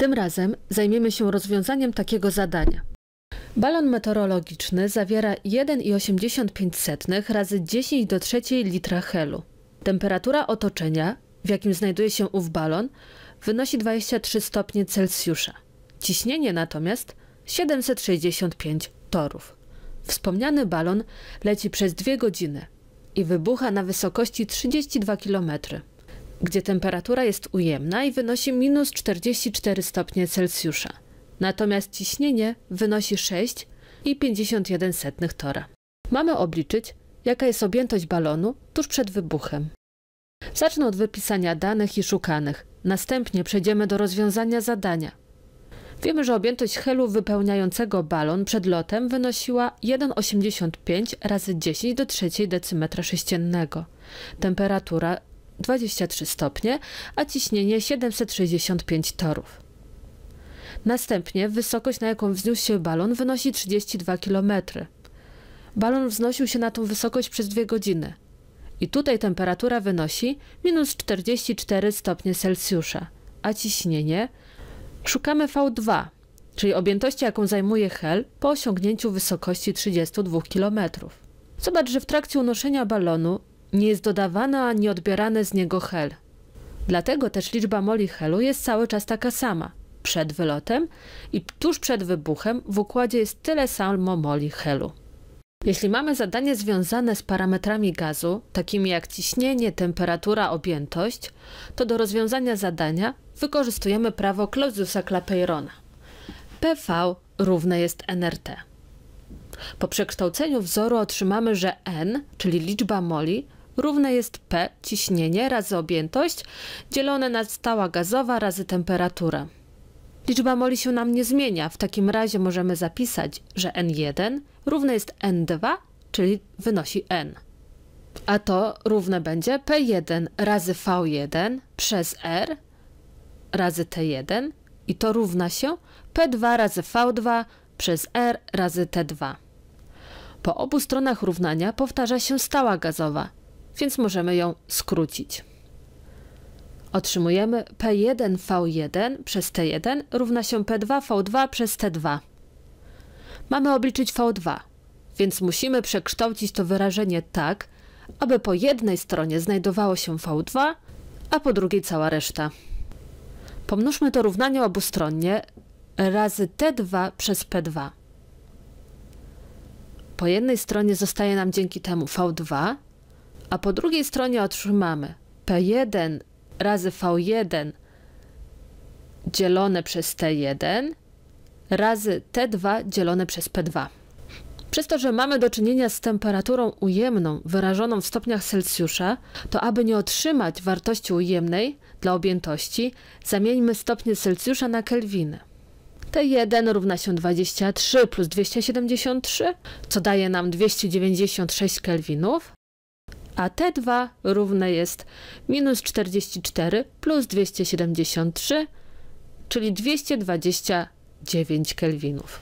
Tym razem zajmiemy się rozwiązaniem takiego zadania. Balon meteorologiczny zawiera 1,85 razy 10 do 3 litra helu. Temperatura otoczenia, w jakim znajduje się ów balon, wynosi 23 stopnie Celsjusza. Ciśnienie natomiast 765 torów. Wspomniany balon leci przez dwie godziny i wybucha na wysokości 32 km gdzie temperatura jest ujemna i wynosi minus 44 stopnie Celsjusza. Natomiast ciśnienie wynosi 6,51 tora. Mamy obliczyć, jaka jest objętość balonu tuż przed wybuchem. Zacznę od wypisania danych i szukanych. Następnie przejdziemy do rozwiązania zadania. Wiemy, że objętość helu wypełniającego balon przed lotem wynosiła 1,85 razy 10 do trzeciej decymetra sześciennego. Temperatura 23 stopnie, a ciśnienie 765 torów. Następnie wysokość, na jaką wzniósł się balon, wynosi 32 km. Balon wznosił się na tą wysokość przez dwie godziny. I tutaj temperatura wynosi minus 44 stopnie Celsjusza, a ciśnienie szukamy V2, czyli objętości, jaką zajmuje hel po osiągnięciu wysokości 32 km. Zobacz, że w trakcie unoszenia balonu nie jest dodawana ani odbierany z niego hel. Dlatego też liczba moli helu jest cały czas taka sama. Przed wylotem i tuż przed wybuchem w układzie jest tyle samo moli helu. Jeśli mamy zadanie związane z parametrami gazu, takimi jak ciśnienie, temperatura, objętość, to do rozwiązania zadania wykorzystujemy prawo Clausiusa-Clapeyrona. PV równe jest nRT. Po przekształceniu wzoru otrzymamy, że n, czyli liczba moli, równe jest P, ciśnienie, razy objętość, dzielone na stała gazowa razy temperatura. Liczba moli się nam nie zmienia, w takim razie możemy zapisać, że N1 równe jest N2, czyli wynosi N. A to równe będzie P1 razy V1 przez R razy T1 i to równa się P2 razy V2 przez R razy T2. Po obu stronach równania powtarza się stała gazowa, więc możemy ją skrócić. Otrzymujemy P1V1 przez T1 równa się P2V2 przez T2. Mamy obliczyć V2, więc musimy przekształcić to wyrażenie tak, aby po jednej stronie znajdowało się V2, a po drugiej cała reszta. Pomnóżmy to równanie obustronnie razy T2 przez P2. Po jednej stronie zostaje nam dzięki temu V2, a po drugiej stronie otrzymamy P1 razy V1 dzielone przez T1 razy T2 dzielone przez P2. Przez to, że mamy do czynienia z temperaturą ujemną wyrażoną w stopniach Celsjusza, to aby nie otrzymać wartości ujemnej dla objętości, zamieńmy stopnie Celsjusza na Kelwiny. T1 równa się 23 plus 273, co daje nam 296 Kelwinów, a T2 równe jest minus 44 plus 273, czyli 229 kelwinów.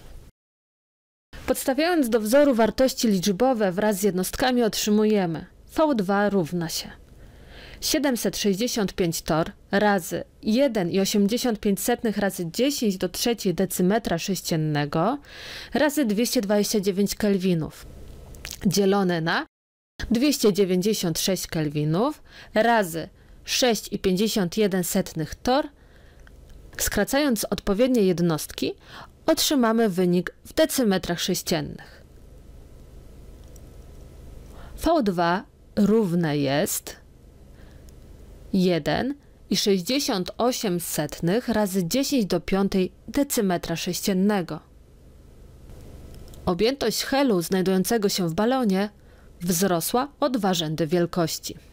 Podstawiając do wzoru wartości liczbowe wraz z jednostkami otrzymujemy V2 równa się 765 tor razy 1,85 razy 10 do trzeciej decymetra sześciennego razy 229 kelwinów dzielone na 296 kelwinów razy 6,51 tor, skracając odpowiednie jednostki, otrzymamy wynik w decymetrach sześciennych. V2 równe jest 1,68 setnych razy 10 do 5 decymetra sześciennego. Objętość helu znajdującego się w balonie wzrosła dwa rzędy wielkości.